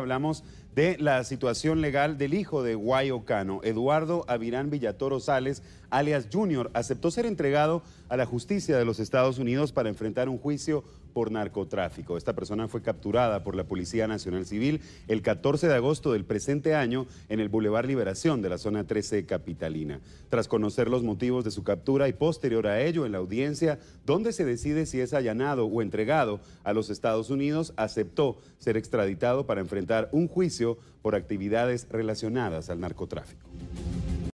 Hablamos de la situación legal del hijo de Guayocano, Eduardo Avirán Villatoro Sales, alias Junior, aceptó ser entregado a la justicia de los Estados Unidos para enfrentar un juicio por narcotráfico. Esta persona fue capturada por la Policía Nacional Civil el 14 de agosto del presente año en el Boulevard Liberación de la zona 13 capitalina. Tras conocer los motivos de su captura y posterior a ello en la audiencia, donde se decide si es allanado o entregado a los Estados Unidos, aceptó ser extraditado para enfrentar un juicio por actividades relacionadas al narcotráfico.